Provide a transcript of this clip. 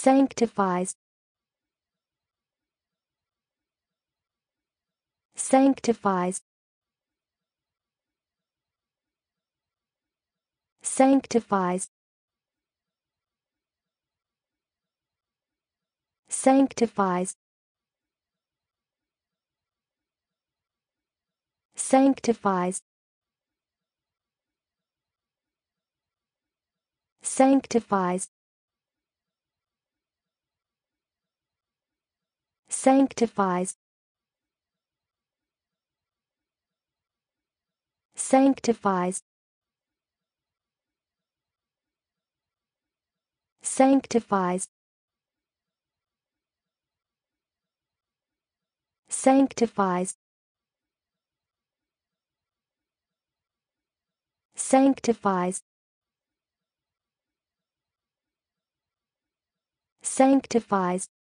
sanctifies sanctifies sanctifies sanctifies sanctifies sanctifies sanctifies sanctifies sanctifies sanctifies sanctifies sanctifies